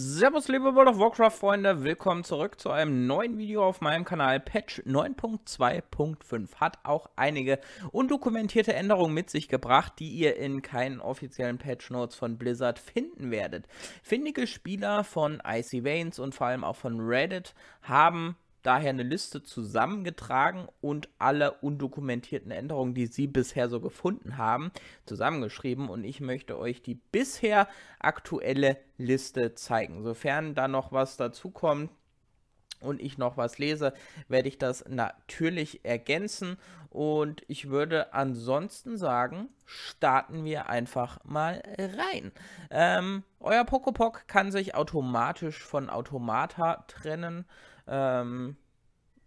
Servus liebe World of Warcraft Freunde, willkommen zurück zu einem neuen Video auf meinem Kanal. Patch 9.2.5 hat auch einige undokumentierte Änderungen mit sich gebracht, die ihr in keinen offiziellen Patch Notes von Blizzard finden werdet. Findige Spieler von Icy Veins und vor allem auch von Reddit haben daher eine Liste zusammengetragen und alle undokumentierten Änderungen, die Sie bisher so gefunden haben, zusammengeschrieben und ich möchte euch die bisher aktuelle Liste zeigen. Sofern da noch was dazu kommt und ich noch was lese, werde ich das natürlich ergänzen und ich würde ansonsten sagen, starten wir einfach mal rein. Ähm, euer Pokopok kann sich automatisch von Automata trennen ähm,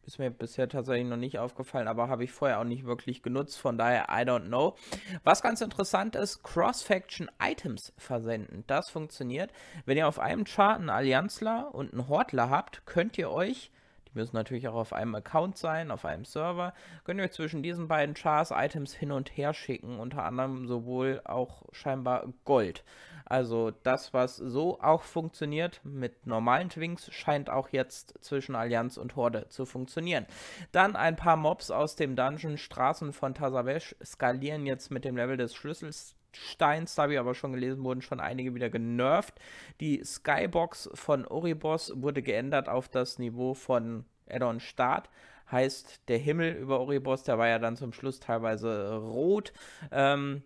ist mir bisher tatsächlich noch nicht aufgefallen, aber habe ich vorher auch nicht wirklich genutzt, von daher I don't know. Was ganz interessant ist, Cross-Faction Items versenden. Das funktioniert. Wenn ihr auf einem Chart einen Allianzler und einen Hortler habt, könnt ihr euch die müssen natürlich auch auf einem Account sein, auf einem Server. Können ihr euch zwischen diesen beiden Chars Items hin und her schicken, unter anderem sowohl auch scheinbar Gold. Also das, was so auch funktioniert mit normalen Twinks, scheint auch jetzt zwischen Allianz und Horde zu funktionieren. Dann ein paar Mobs aus dem Dungeon Straßen von Tazavesh skalieren jetzt mit dem Level des Schlüssels Steins, da habe ich aber schon gelesen, wurden schon einige wieder genervt. Die Skybox von Oribos wurde geändert auf das Niveau von Addon Start. Heißt, der Himmel über Oribos, der war ja dann zum Schluss teilweise rot. Ähm,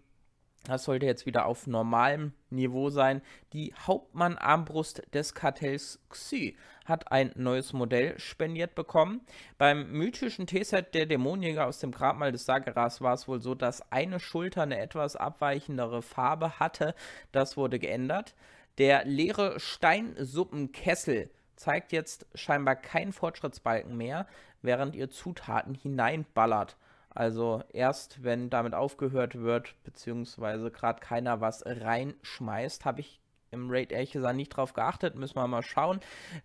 das sollte jetzt wieder auf normalem Niveau sein. Die Hauptmann-Armbrust des Kartells Xy hat ein neues Modell spendiert bekommen. Beim mythischen T-Set der Dämonjäger aus dem Grabmal des Sageras war es wohl so, dass eine Schulter eine etwas abweichendere Farbe hatte. Das wurde geändert. Der leere Steinsuppenkessel zeigt jetzt scheinbar keinen Fortschrittsbalken mehr, während ihr Zutaten hineinballert. Also erst wenn damit aufgehört wird, beziehungsweise gerade keiner was reinschmeißt, habe ich im Raid Elchesa nicht drauf geachtet, müssen wir mal schauen.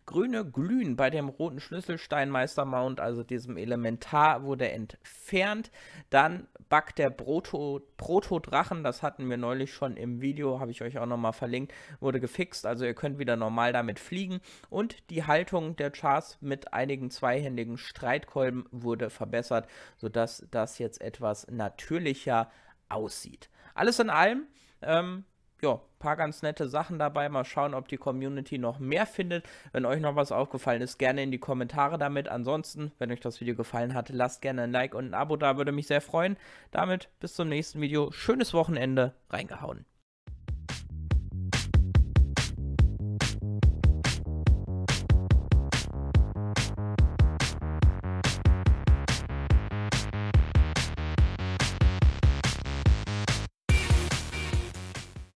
Grüne glühen bei dem roten Schlüsselsteinmeister Mount, also diesem Elementar, wurde entfernt. Dann Bug der Proto, Proto-Drachen, das hatten wir neulich schon im Video, habe ich euch auch nochmal verlinkt, wurde gefixt, also ihr könnt wieder normal damit fliegen. Und die Haltung der Chars mit einigen zweihändigen Streitkolben wurde verbessert, sodass das jetzt etwas natürlicher aussieht. Alles in allem ähm, ja, paar ganz nette Sachen dabei. Mal schauen, ob die Community noch mehr findet. Wenn euch noch was aufgefallen ist, gerne in die Kommentare damit. Ansonsten, wenn euch das Video gefallen hat, lasst gerne ein Like und ein Abo da, würde mich sehr freuen. Damit bis zum nächsten Video. Schönes Wochenende, reingehauen.